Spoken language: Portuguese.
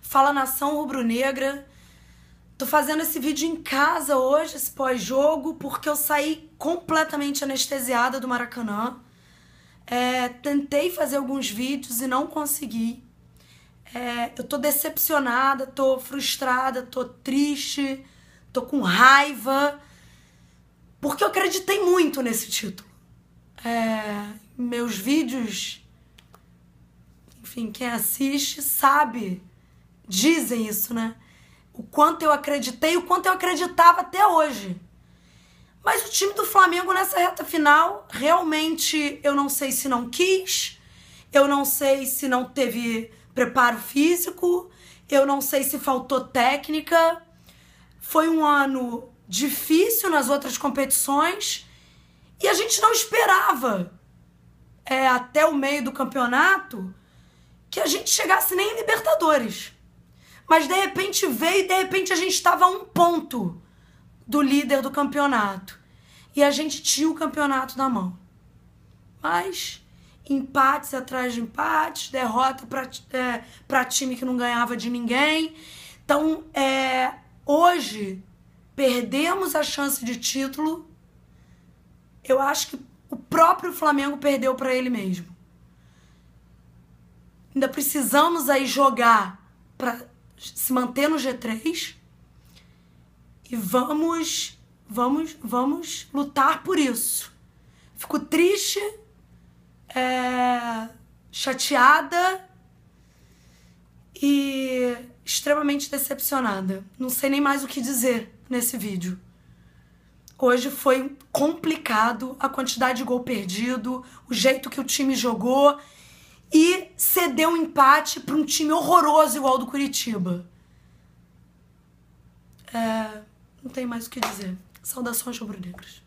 Fala Nação Rubro-Negra. Tô fazendo esse vídeo em casa hoje, esse pós-jogo, porque eu saí completamente anestesiada do Maracanã. É, tentei fazer alguns vídeos e não consegui. É, eu tô decepcionada, tô frustrada, tô triste, tô com raiva, porque eu acreditei muito nesse título. É, meus vídeos, enfim, quem assiste sabe dizem isso, né? O quanto eu acreditei, o quanto eu acreditava até hoje. Mas o time do Flamengo nessa reta final, realmente, eu não sei se não quis, eu não sei se não teve preparo físico, eu não sei se faltou técnica. Foi um ano difícil nas outras competições e a gente não esperava é, até o meio do campeonato que a gente chegasse nem em Libertadores. Mas de repente veio e de repente a gente estava a um ponto do líder do campeonato. E a gente tinha o campeonato na mão. Mas empates atrás de empates, derrota para é, time que não ganhava de ninguém. Então, é, hoje, perdemos a chance de título. Eu acho que o próprio Flamengo perdeu para ele mesmo. Ainda precisamos aí jogar para se manter no G3 e vamos, vamos, vamos lutar por isso. Fico triste, é, chateada e extremamente decepcionada. Não sei nem mais o que dizer nesse vídeo. Hoje foi complicado a quantidade de gol perdido, o jeito que o time jogou e ceder um empate para um time horroroso igual do Curitiba. É, não tem mais o que dizer. Saudações rubro-negras.